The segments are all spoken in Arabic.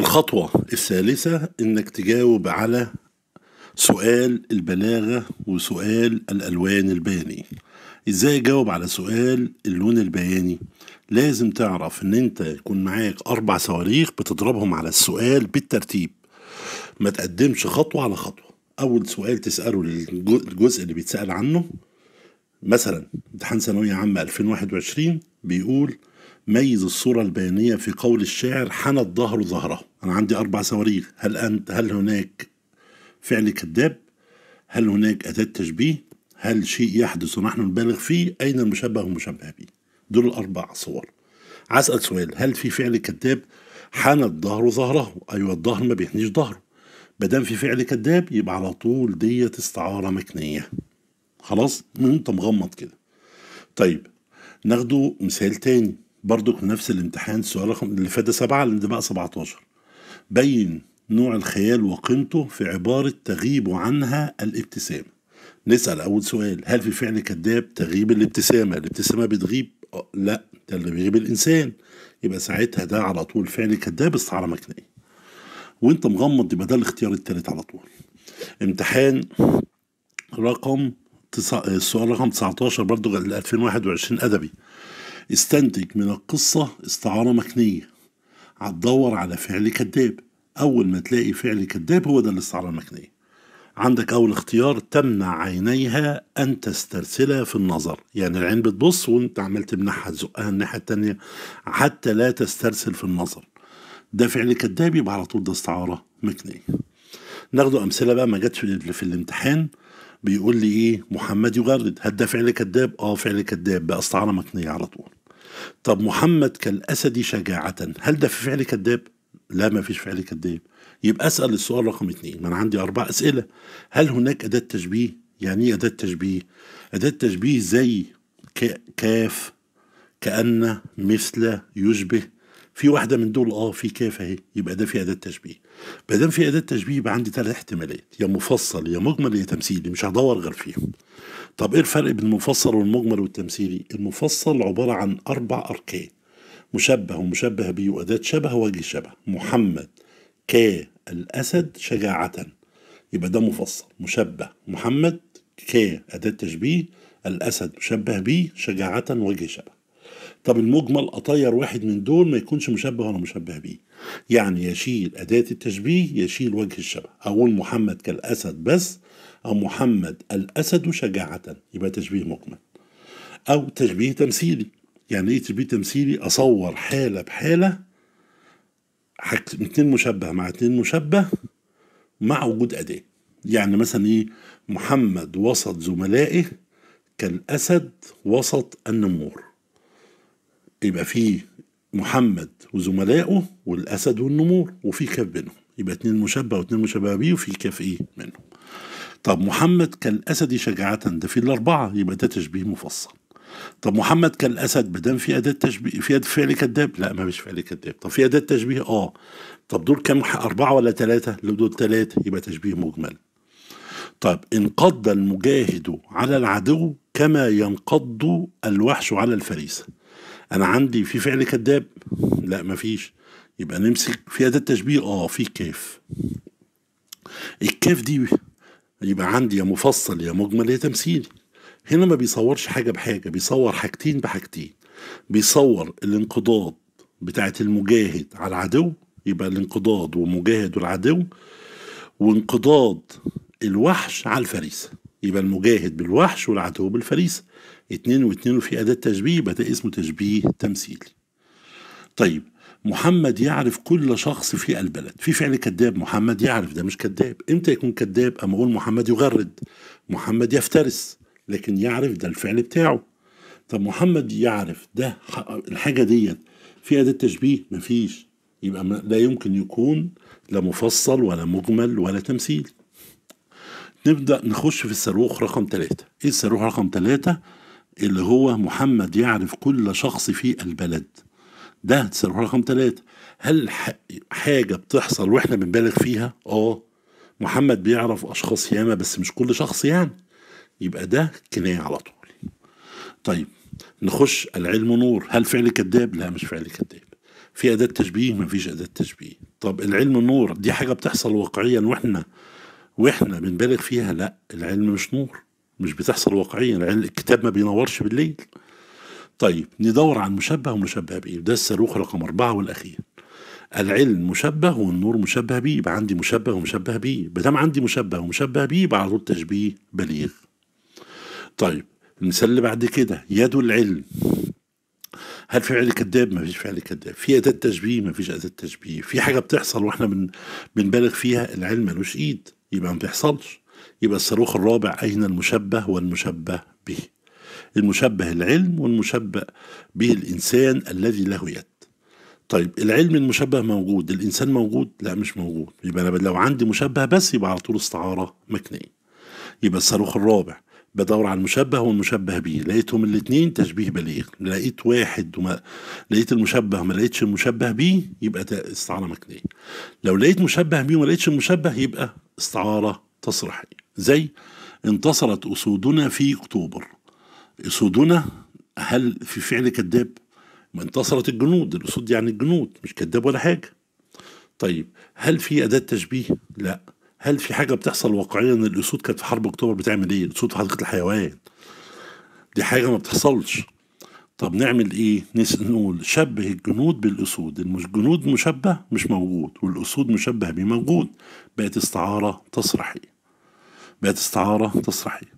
الخطوة الثالثة انك تجاوب على سؤال البلاغة وسؤال الألوان الباني ازاي اجاوب على سؤال اللون البياني لازم تعرف ان انت يكون معاك اربع صواريخ بتضربهم على السؤال بالترتيب ما تقدمش خطوة على خطوة اول سؤال تسأله الجزء اللي بيتسأل عنه مثلا امتحان ثانوية عامة 2021 بيقول ميز الصورة البيانية في قول الشاعر حنى الظهر ظهره أنا عندي أربع صواريخ هل أنت هل هناك فعل كذاب هل هناك أداة تشبيه هل شيء يحدث ونحن نبالغ فيه أين المشبه والمشبه به دول الأربع صور عسأل سؤال هل في فعل كذاب حنى الظهر ظهره أيوة الظهر ما بيحنيش ظهره مادام في فعل كذاب يبقى على طول ديت استعارة مكنية خلاص انت مغمض كده طيب ناخده مثال تاني برضك نفس الامتحان السؤال رقم اللي فات ده سبعة اللي بقى 17 بين نوع الخيال وقيمته في عبارة تغيب عنها الابتسامة نسأل أول سؤال هل في فعل كذاب تغيب الابتسامة الابتسامة بتغيب آه، لا ده اللي بيغيب الإنسان يبقى ساعتها ده على طول فعل كذاب استعارة مكنية وانت مغمض يبقى ده الاختيار التالت على طول امتحان رقم تسع... السؤال آه، رقم 19 برضه 2021 أدبي استنتج من القصة استعارة مكنية هتدور على فعل كذاب أول ما تلاقي فعل كذاب هو ده الاستعارة المكنية عندك أول اختيار تمنع عينيها أن تسترسلها في النظر يعني العين بتبص وأنت عمال تمنعها تزقها الناحية آه، التانية حتى لا تسترسل في النظر ده فعل كذاب يبقى على طول ده استعارة مكنية ناخده أمثلة بقى ما جت في, في الامتحان بيقول لي إيه محمد يغرد هل ده فعل كذاب؟ آه فعل كذاب بقى استعارة مكنية على طول طب محمد كالأسد شجاعة هل ده في فعل كذاب؟ لا ما فيش فعل كذاب يبقى أسأل السؤال رقم اثنين ما أنا عندي أربع أسئلة هل هناك أداة تشبيه؟ يعني إيه أداة تشبيه؟ أداة تشبيه زي كاف كأن مثل يشبه في واحدة من دول اه في كاف اهي يبقى ده في أداة تشبيه ما دام في أداة تشبيه يبقى عندي ثلاث احتمالات يا مفصل يا مجمل يا تمثيلي مش هدور غير فيهم طب ايه الفرق بين المفصل والمجمل والتمثيلي المفصل عبارة عن أربع أركان مشبه ومشبه به وأداة شبه وجه شبه محمد ك الأسد شجاعة يبقى ده مفصل مشبه محمد ك أداة تشبيه الأسد مشبه به شجاعة وجه شبه طب المجمل اطير واحد من دول ما يكونش مشبه ولا مشبه بيه يعني يشيل اداه التشبيه يشيل وجه الشبه اقول محمد كالاسد بس او محمد الاسد شجاعه يبقى تشبيه مجمل او تشبيه تمثيلي يعني ايه تشبيه تمثيلي اصور حاله بحاله اتنين مشبه مع اتنين مشبه مع وجود اداه يعني مثلا ايه محمد وسط زملائه كالاسد وسط النمور يبقى في محمد وزملائه والاسد والنمور وفي كاف بينهم يبقى اتنين مشبه واتنين مشبه بيه وفي كاف ايه منهم طب محمد كالاسد شجاعة ده في الاربعه يبقى ده تشبيه مفصل طب محمد كالاسد بدم في اداه تشبيه في اداه فعل كذاب لا ما فيش فعل كذاب طب في اداه تشبيه اه طب دول كام اربعه ولا ثلاثه لو دول ثلاثه يبقى تشبيه مجمل طب انقض المجاهد على العدو كما ينقض الوحش على الفريسه انا عندي في فعل كذاب لا مفيش يبقى نمسك في اداه تشبيه اه في كاف الكاف دي يبقى عندي يا مفصل يا مجمل يا تمثيلي هنا ما بيصورش حاجه بحاجه بيصور حاجتين بحاجتين بيصور الانقضاض بتاعه المجاهد على العدو يبقى الانقضاض ومجاهد والعدو وانقضاض الوحش على الفريسه يبقى المجاهد بالوحش والعدو بالفريسة اتنين واتنين وفي أداة تشبيه يبقى ده اسمه تشبيه تمثيلي طيب محمد يعرف كل شخص في البلد في فعل كذاب محمد يعرف ده مش كذاب امتى يكون كذاب اما اقول محمد يغرد محمد يفترس لكن يعرف ده الفعل بتاعه طب محمد يعرف ده الحاجة ديت في أداة تشبيه مفيش يبقى لا يمكن يكون لا مفصل ولا مجمل ولا تمثيل نبدأ نخش في الصاروخ رقم ثلاثة إيه الصاروخ رقم ثلاثة اللي هو محمد يعرف كل شخص في البلد ده الصاروخ رقم ثلاثة هل حاجة بتحصل وإحنا بنبالغ فيها؟ آه محمد بيعرف أشخاص ياما بس مش كل شخص يعني يبقى ده كناية على طول طيب نخش العلم نور هل فعل كذاب؟ لا مش فعل كذاب في أداة تشبيه مفيش أداة تشبيه طب العلم نور دي حاجة بتحصل واقعيا وإحنا واحنا بنبالغ فيها لا العلم مش نور مش بتحصل واقعيا العلم الكتاب ما بينورش بالليل طيب ندور عن مشبه ومشبه بايه ده الصاروخ رقم أربعة والأخير العلم مشبه والنور مشبه بيه يبقى عندي مشبه ومشبه بيه بدام عندي مشبه ومشبه بيه يبقى على طول تشبيه بليغ طيب المثال اللي بعد كده يد العلم هل في فعل كذاب؟ ما فيش فعل كذاب، في أداة تشبيه؟ ما فيش أداة تشبيه، في حاجة بتحصل وإحنا بن... بنبالغ فيها العلم ملوش إيد، يبقى ما بيحصلش يبقى الصاروخ الرابع أين المشبه والمشبه به المشبه العلم والمشبه به الإنسان الذي له يد طيب العلم المشبه موجود الإنسان موجود لا مش موجود يبقى أنا لو عندي مشبه بس يبقى على طول استعارة مكنية يبقى الصاروخ الرابع بدور على المشبه والمشبه به لقيتهم الاثنين تشبيه بليغ لقيت واحد وما لقيت المشبه ما لقيتش المشبه به يبقى استعاره مكنيه لو لقيت مشبه به وما لقيتش المشبه يبقى استعاره تصريحيه زي انتصرت اسودنا في اكتوبر اسودنا هل في فعل كذاب ما انتصرت الجنود الاسود يعني الجنود مش كذاب ولا حاجه طيب هل في اداه تشبيه لا هل في حاجه بتحصل واقعيا ان الاسود كانت في حرب اكتوبر بتعمل ايه؟ الاسود في حديقه الحيوان دي حاجه ما بتحصلش طب نعمل ايه؟ نقول شبه الجنود بالاسود، الجنود مشبه مش موجود والاسود مشبه بيه موجود بقت استعاره تسرحيه. بقت استعاره تسرحيه.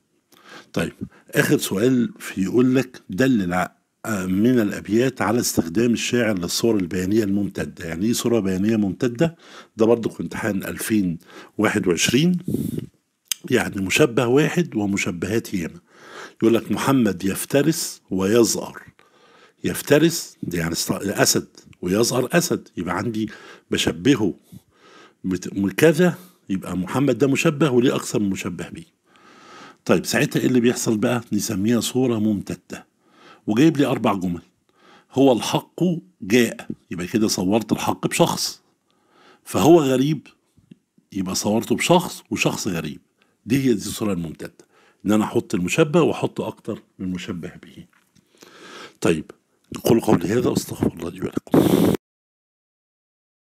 طيب اخر سؤال في يقول لك دل العقل من الابيات على استخدام الشاعر للصور البيانيه الممتده يعني ايه صوره بيانيه ممتده ده برضو امتحان 2021 يعني مشبه واحد ومشبهات ياما يقول لك محمد يفترس ويزأر يفترس دي يعني اسد ويزأر اسد يبقى عندي بشبهه كذا يبقى محمد ده مشبه وليه اكثر من مشبه بيه طيب ساعتها ايه اللي بيحصل بقى نسميها صوره ممتده وجايب لي أربع جمل هو الحق جاء يبقى كده صورت الحق بشخص فهو غريب يبقى صورته بشخص وشخص غريب دي هي دي الصورة الممتدة إن أنا أحط المشبه وأحط أكتر من مشبه به طيب قل قولي هذا وأستغفر الله لي ولكم